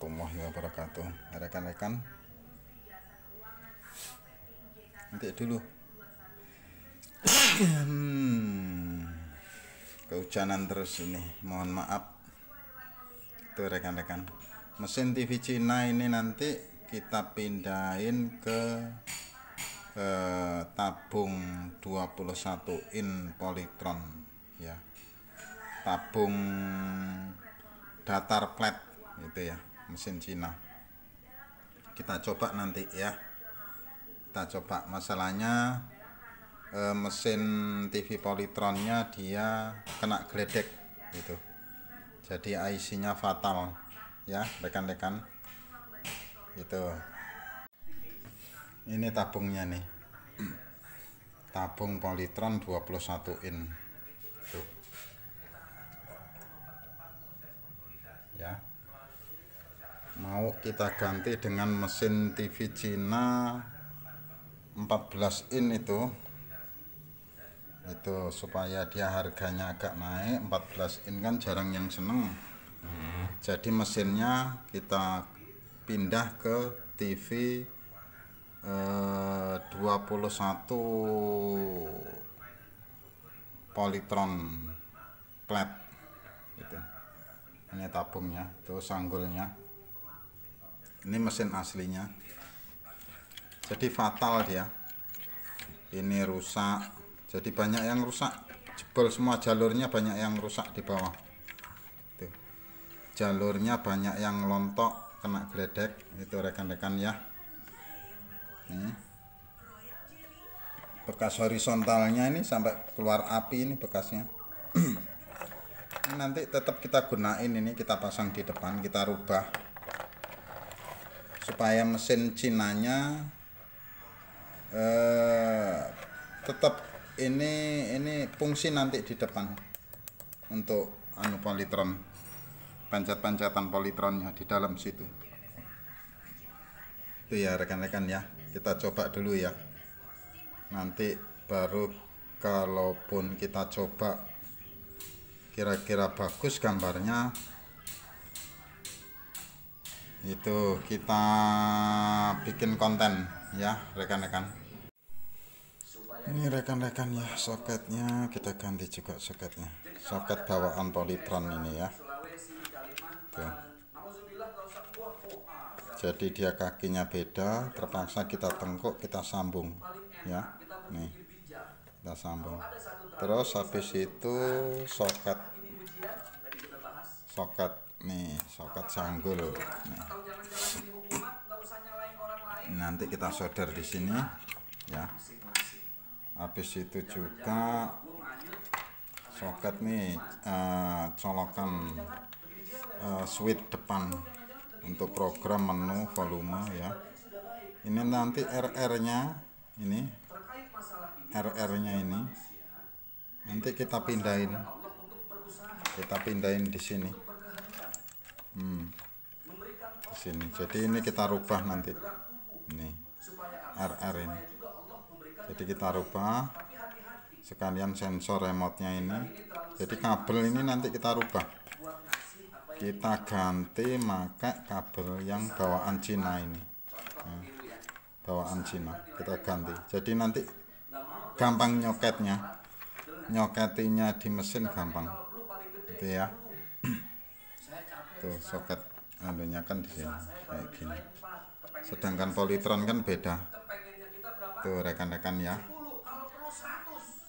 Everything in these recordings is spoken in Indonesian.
warahmatullahi wabarakatuh rekan-rekan nanti dulu hmm, kehujanan terus ini mohon maaf itu rekan-rekan mesin TV Cina ini nanti kita pindahin ke eh, tabung 21 in polytron ya tabung datar flat itu ya mesin Cina kita coba nanti ya kita coba masalahnya e, mesin TV Polytronnya dia kena geledek gitu jadi IC nya fatal ya rekan-rekan itu ini tabungnya nih tabung Polytron 21 in tuh ya mau kita ganti dengan mesin TV Cina 14 in itu itu supaya dia harganya agak naik 14 in kan jarang yang seneng hmm. jadi mesinnya kita pindah ke TV eh, 21 polytron plat itu ini tabungnya itu sanggulnya ini mesin aslinya jadi fatal dia ini rusak jadi banyak yang rusak jebol semua jalurnya banyak yang rusak di bawah Tuh. jalurnya banyak yang lontok kena geledek itu rekan-rekan ya ini bekas horizontalnya ini sampai keluar api ini bekasnya ini nanti tetap kita gunain ini kita pasang di depan kita rubah supaya mesin Cinanya eh, tetap ini ini fungsi nanti di depan untuk anu politron pencet-pencetan politronnya di dalam situ itu ya rekan-rekan ya kita coba dulu ya nanti baru kalaupun kita coba kira-kira bagus gambarnya itu kita bikin konten ya rekan-rekan ini rekan-rekan ya soketnya kita ganti juga soketnya soket bawaan polytron ini ya Tuh. jadi dia kakinya beda terpaksa kita tengkuk kita sambung ya nih kita sambung terus habis itu soket soket nih soket sanggul nih. nanti kita solder di sini ya habis itu juga soket nih uh, colokan uh, eh, switch depan untuk program menu volume ya ini nanti RR nya ini RR nya ini nanti kita pindahin kita pindahin di sini hmm. di sini jadi ini kita rubah nanti ini RR ini jadi kita rubah sekalian sensor remote-nya ini jadi kabel ini nanti kita rubah kita ganti maka kabel yang bawaan Cina ini ya. bawaan Cina kita ganti jadi nanti gampang nyoketnya nyoketinya di mesin gampang gitu ya tuh soket anunya kan di sini kayak gini sedangkan politron kan beda tuh rekan-rekan ya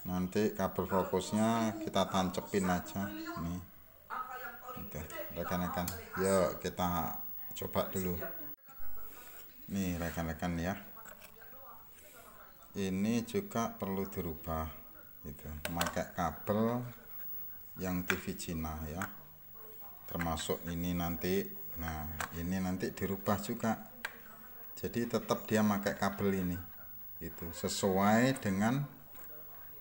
nanti kabel fokusnya kita tancepin aja nih itu rekan-rekan yuk kita coba dulu nih rekan-rekan ya ini juga perlu dirubah itu pakai kabel yang TV Cina ya termasuk ini nanti nah ini nanti dirubah juga jadi tetap dia pakai kabel ini itu sesuai dengan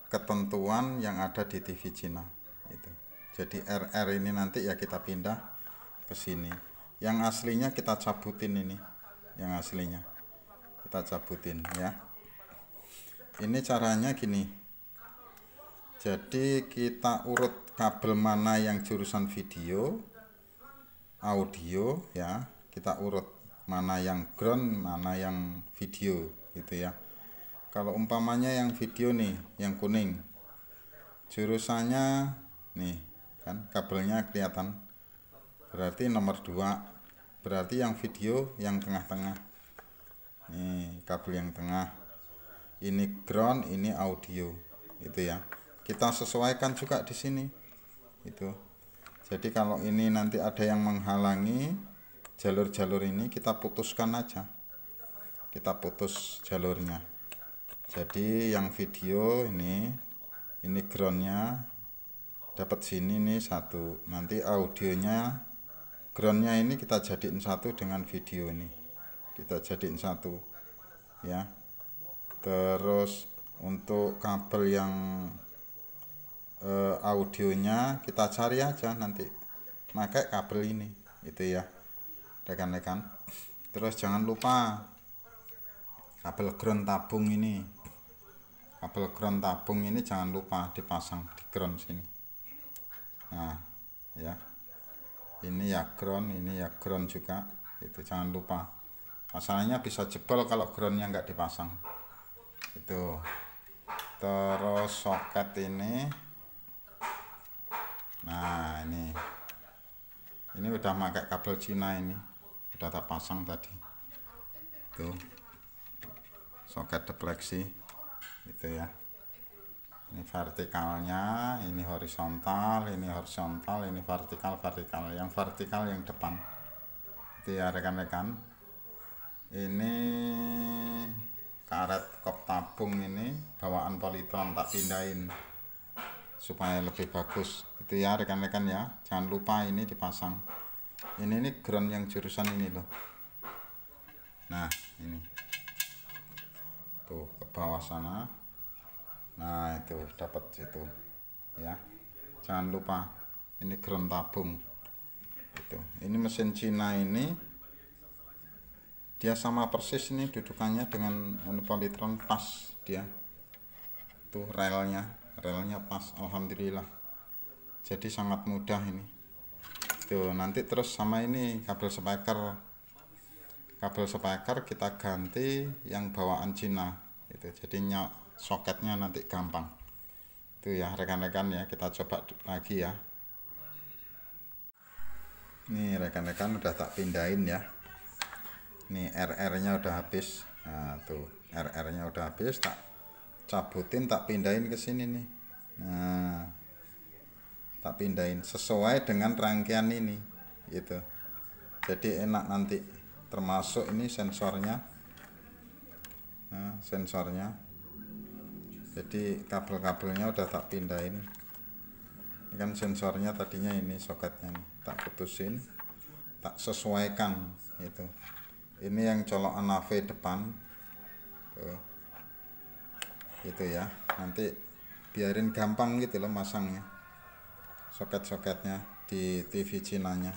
ketentuan yang ada di TV Cina itu jadi RR ini nanti ya kita pindah ke sini yang aslinya kita cabutin ini yang aslinya kita cabutin ya ini caranya gini jadi kita urut kabel mana yang jurusan video audio ya kita urut mana yang ground mana yang video gitu ya kalau umpamanya yang video nih yang kuning jurusannya nih kan kabelnya kelihatan berarti nomor 2 berarti yang video yang tengah-tengah nih kabel yang tengah ini ground ini audio itu ya kita sesuaikan juga di sini itu jadi kalau ini nanti ada yang menghalangi jalur-jalur ini kita putuskan aja. Kita putus jalurnya. Jadi yang video ini ini groundnya dapat sini nih satu. Nanti audionya groundnya ini kita jadiin satu dengan video ini. Kita jadiin satu ya. Terus untuk kabel yang uh, audionya kita cari aja nanti pakai kabel ini itu ya rekan-rekan terus jangan lupa kabel ground tabung ini kabel ground tabung ini jangan lupa dipasang di ground sini nah ya ini ya ground ini ya ground juga itu jangan lupa masalahnya bisa jebol kalau groundnya nggak dipasang itu terus soket ini nah ini ini udah pakai kabel Cina ini udah tak pasang tadi tuh soket depleksi. itu ya ini vertikalnya ini horizontal ini horizontal ini vertikal vertikal yang vertikal yang depan itu ya rekan-rekan ini karet kop tabung ini bawaan politron tak pindahin supaya lebih bagus itu ya rekan-rekan ya jangan lupa ini dipasang ini ini ground yang jurusan ini loh nah ini tuh ke bawah sana nah itu dapat itu ya jangan lupa ini ground tabung itu ini mesin Cina ini dia sama persis ini dudukannya dengan anu, polytron pas dia tuh relnya relnya pas Alhamdulillah jadi sangat mudah ini tuh nanti terus sama ini kabel speaker kabel speaker kita ganti yang bawaan Cina itu jadinya soketnya nanti gampang itu ya rekan-rekan ya kita coba lagi ya ini rekan-rekan udah tak pindahin ya ini RR nya udah habis nah tuh RR nya udah habis tak cabutin tak pindahin ke sini nih nah tak pindahin sesuai dengan rangkaian ini gitu jadi enak nanti termasuk ini sensornya nah, sensornya jadi kabel-kabelnya udah tak pindahin ini kan sensornya tadinya ini soketnya nih. tak putusin tak sesuaikan itu ini yang colokan AV depan tuh gitu ya nanti biarin gampang gitu loh masangnya soket-soketnya di TV Cinanya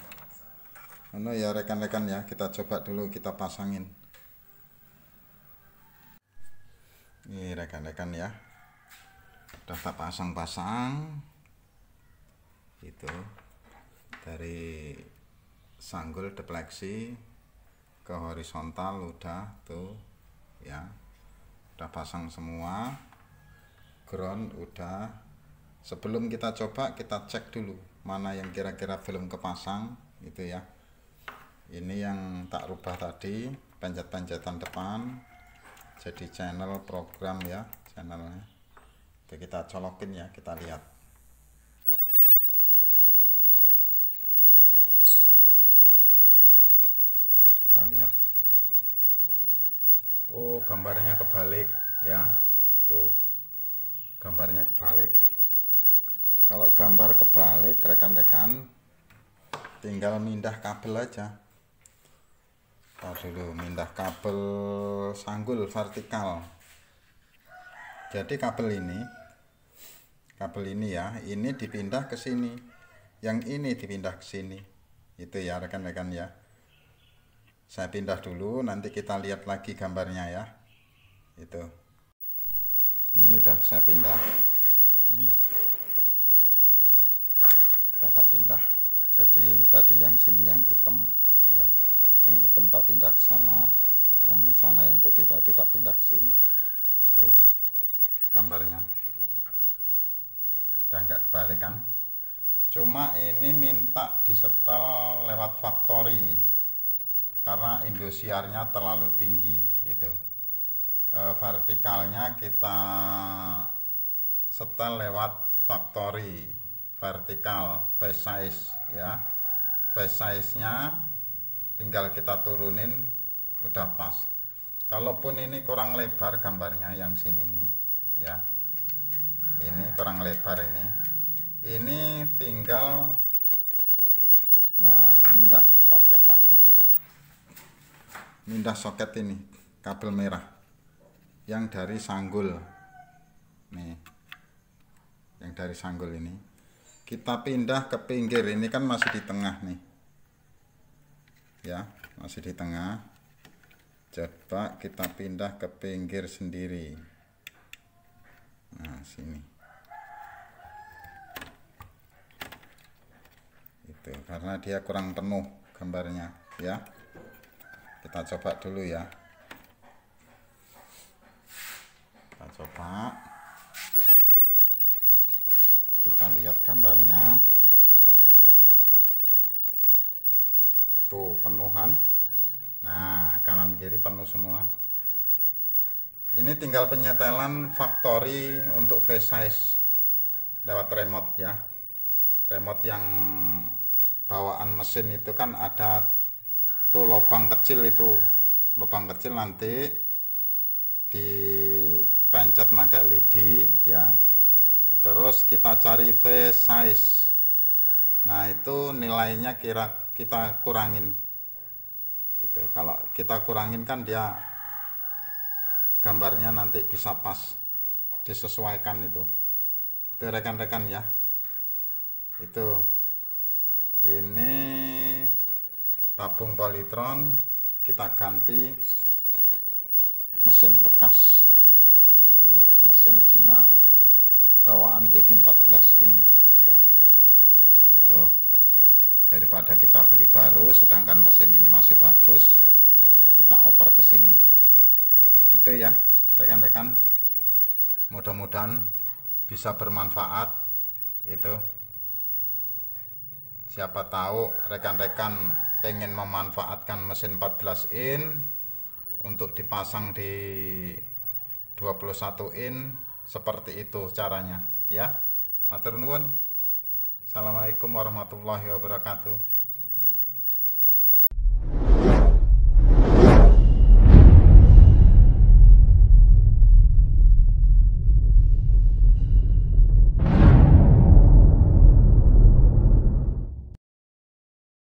ini anu ya rekan-rekan ya kita coba dulu kita pasangin ini rekan-rekan ya udah tak pasang-pasang itu dari sanggul defleksi ke horizontal udah tuh ya udah pasang semua ground udah sebelum kita coba kita cek dulu mana yang kira-kira belum kepasang itu ya ini yang tak rubah tadi panjat-panjatan depan jadi channel program ya channelnya Oke, kita colokin ya kita lihat kita lihat oh gambarnya kebalik ya tuh gambarnya kebalik kalau gambar kebalik rekan-rekan tinggal mindah kabel aja Tahu dulu mindah kabel sanggul vertikal jadi kabel ini kabel ini ya ini dipindah ke sini yang ini dipindah ke sini itu ya rekan-rekan ya saya pindah dulu nanti kita lihat lagi gambarnya ya itu ini udah saya pindah Ini, udah tak pindah jadi tadi yang sini yang hitam ya yang hitam tak pindah ke sana yang sana yang putih tadi tak pindah ke sini tuh gambarnya udah nggak kebalik kan? cuma ini minta disetel lewat factory karena indosiarnya terlalu tinggi itu e, vertikalnya kita setel lewat factory vertikal face size ya face size nya tinggal kita turunin udah pas kalaupun ini kurang lebar gambarnya yang sini nih ya ini kurang lebar ini ini tinggal nah pindah soket aja mindah soket ini kabel merah yang dari sanggul nih yang dari sanggul ini kita pindah ke pinggir ini kan masih di tengah nih ya masih di tengah coba kita pindah ke pinggir sendiri nah sini itu karena dia kurang penuh gambarnya ya kita coba dulu ya kita coba kita lihat gambarnya tuh penuhan nah kanan kiri penuh semua ini tinggal penyetelan factory untuk face size lewat remote ya remote yang bawaan mesin itu kan ada satu lubang kecil itu lubang kecil nanti dipencet pakai lidi ya terus kita cari V size nah itu nilainya kira kita kurangin itu kalau kita kurangin kan dia gambarnya nanti bisa pas disesuaikan itu itu rekan-rekan ya itu ini tabung polytron kita ganti mesin bekas jadi mesin Cina bawaan TV 14 in ya itu daripada kita beli baru sedangkan mesin ini masih bagus kita oper ke sini gitu ya rekan-rekan mudah-mudahan bisa bermanfaat itu siapa tahu rekan-rekan pengen memanfaatkan mesin 14 in untuk dipasang di 21 in seperti itu caranya ya matur nuwun Assalamualaikum warahmatullahi wabarakatuh